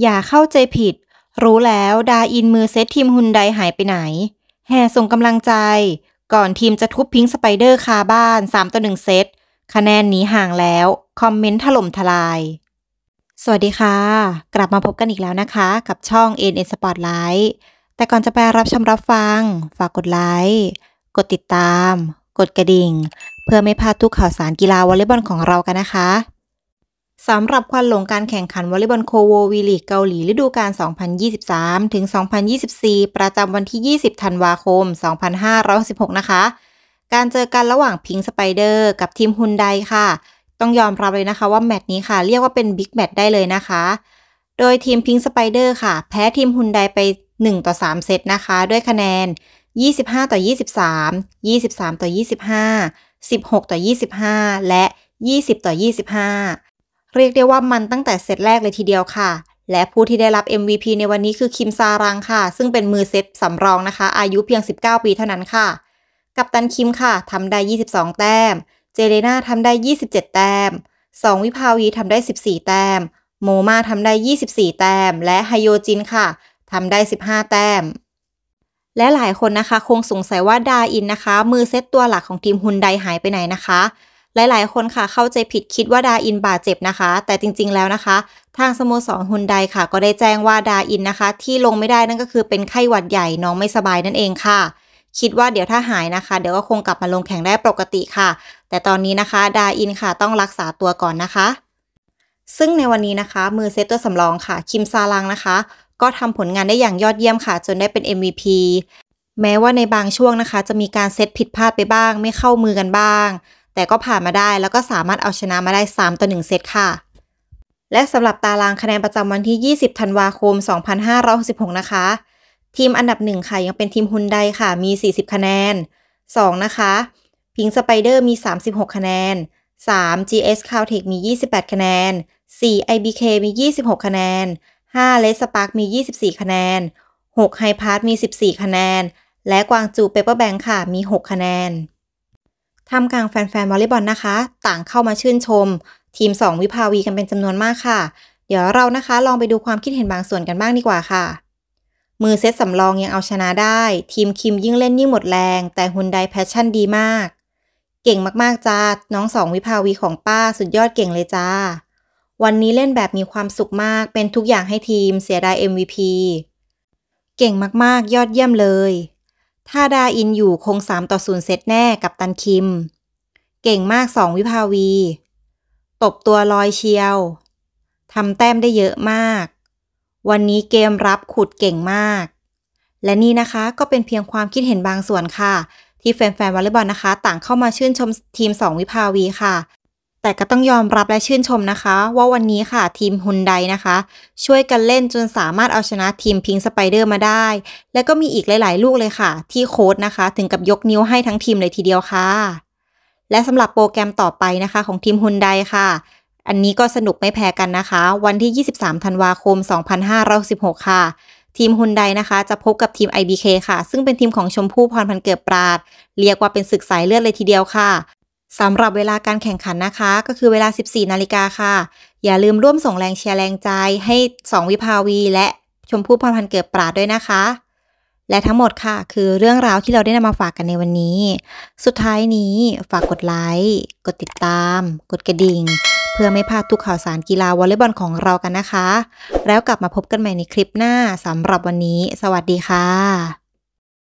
อย่าเข้าใจผิด รู้แล้ว ดาอินมือเซตทีมฮุนไดหายไปไหน แห่ส่งกำลังใจ ก่อนทีมจะทุบพิงสไปเดอร์คาบ้าน3ต่อ1เซต คะแนนหนีห่างแล้ว คอมเมนต์ถล่มทลาย สวัสดีค่ะ กลับมาพบกันอีกแล้วนะคะ กับช่อง NN Spotlight แต่ก่อนจะไปรับชมรับฟัง ฝากกดไลค์ กดติดตาม กดกระดิ่ง เพื่อไม่พลาดทุกข่าวสารกีฬาวอลเลย์บอลของเรากันนะคะสำหรับควันหลงการแข่งขันวอลเลย์บอลโคโววีลีกเกาหลี ฤดูกาล2023 ถึง 2024 ประจำวันที่ 20ธันวาคม 2566 นะคะ การเจอกันระหว่างพิงสไปเดอร์กับทีมฮุนไดค่ะ ต้องยอมรับเลยนะคะว่า แมตช์นี้ค่ะ เรียกว่าเป็นบิ๊กแมตช์ได้เลยนะคะ โดยทีมพิงสไปเดอร์ค่ะ แพ้ทีมฮุนไดไป 1 ต่อ 3 เซตนะคะ ด้วยคะแนน 25 ต่อ 23 23 ต่อ 25 16 ต่อ 25 และ 20 ต่อ 25เรียกได้ว่ามันตั้งแต่เซตแรกเลยทีเดียวค่ะ และผู้ที่ได้รับ MVP ในวันนี้คือคิมซารังค่ะ ซึ่งเป็นมือเซตสำรองนะคะ อายุเพียง 19 ปีเท่านั้นค่ะ กัปตันคิมค่ะทำได้ 22 แต้ม เจเลนาทำได้ 27 แต้มสองวิภาวีทำได้ 14 แต้ม โมมาทำได้ 24 แต้ม และไฮโยจินค่ะทำได้ 15 แต้ม และหลายคนนะคะ คงสงสัยว่าดาอินนะคะ มือเซตตัวหลักของทีมฮุนไดหายไปไหนนะคะหลายๆคนค่ะ เข้าใจผิดคิดว่า ดาอินบาดเจ็บนะคะ แต่จริงๆแล้วนะคะ ทางสโมสรฮุนไดค่ะ ก็ได้แจ้งว่า ดาอินนะคะ ที่ลงไม่ได้นั่นก็คือเป็นไข้หวัดใหญ่น้องไม่สบายนั่นเองค่ะ คิดว่าเดี๋ยวถ้าหายนะคะ เดี๋ยวก็คงกลับมาลงแข่งได้ปกติค่ะ แต่ตอนนี้นะคะ ดาอินค่ะต้องรักษาตัวก่อนนะคะ ซึ่งในวันนี้นะคะ มือเซตตัวสำรองค่ะคิมซาลังนะคะ ก็ทำผลงานได้อย่างยอดเยี่ยมค่ะ จนได้เป็น MVP แม้ว่าในบางช่วงนะคะ จะมีการเซตผิดพลาดไปบ้าง ไม่เข้ามือกันบ้างแต่ก็ผ่านมาได้แล้วก็สามารถเอาชนะมาได้ 3 ต่อ 1 เซตค่ะ และสำหรับตารางคะแนนประจำวันที่ 20ธันวาคม 2566 นะคะ ทีมอันดับ1ค่ะยังเป็นทีมฮุนไดค่ะมี 40 คะแนน 2 นะคะพิงสไปเดอร์มี 36 คะแนน 3 GS c o w t e c มี 28 คะแนน 4 IBK มี 26 คะแนน 5 l e s p a r k มี 24 คะแนน 6 h i p a s s มี 14 คะแนน และกวางจูเปเปอร์แบงค์ค่ะมี 6 คะแนนทำกลางแฟนๆวอลเลย์บอลนะคะ ต่างเข้ามาชื่นชม ทีม 2 วิภาวีกันเป็นจำนวนมากค่ะ เดี๋ยวเรานะคะลองไปดูความคิดเห็นบางส่วนกันบ้างดีกว่าค่ะ มือเซตสำรองยังเอาชนะได้ ทีมคิมยิ่งเล่นยิ่งหมดแรงแต่ฮุนไดแพชชั่นดีมาก เก่งมากๆจ้า น้องสองวิภาวีของป้าสุดยอดเก่งเลยจ้า วันนี้เล่นแบบมีความสุขมากเป็นทุกอย่างให้ทีมเสียดาย MVP เก่งมากๆยอดเยี่ยมเลยถ้าดาอินอยู่คงสามต่อศูนย์เซตแน่กับตันคิม เก่งมากสองวิภาวี ตบตัวลอยเชียว ทำแต้มได้เยอะมาก วันนี้เกมรับขุดเก่งมาก และนี่นะคะก็เป็นเพียงความคิดเห็นบางส่วนค่ะ ที่แฟนๆวอลเลย์บอลนะคะ ต่างเข้ามาชื่นชมทีม 2 วิภาวีค่ะแต่ก็ต้องยอมรับและชื่นชมนะคะ ว่าวันนี้ค่ะทีมฮุนไดนะคะ ช่วยกันเล่นจนสามารถเอาชนะทีมพิงสไปเดอร์มาได้ และก็มีอีกหลายๆ ลูกเลยค่ะ ที่โค้ดนะคะถึงกับยกนิ้วให้ทั้งทีมเลยทีเดียวค่ะ และสำหรับโปรแกรมต่อไปนะคะ ของทีมฮุนไดค่ะ อันนี้ก็สนุกไม่แพ้กันนะคะ วันที่ 23 ธันวาคม 2516 ค่ะ ทีมฮุนไดนะคะ จะพบกับทีม IBK ค่ะ ซึ่งเป็นทีมของชมพู่พรพันเกิดปราด เรียกว่าเป็นศึกสายเลือดเลยทีเดียวค่ะสำหรับเวลาการแข่งขันนะคะ ก็คือเวลา 14 นาฬิกาค่ะ อย่าลืมร่วมส่งแรงเชียร์แรงใจให้ 2 วิภาวีและชมพู่พรพันธ์เกิดปราดด้วยนะคะ และทั้งหมดค่ะ คือเรื่องราวที่เราได้นำมาฝากกันในวันนี้ สุดท้ายนี้ฝากกดไลค์ กดติดตาม กดกระดิ่ง เพื่อไม่พลาดทุกข่าวสารกีฬาวอลเลย์บอลของเรากันนะคะ แล้วกลับมาพบกันใหม่ในคลิปหน้าสำหรับวันนี้ สวัสดีค่ะ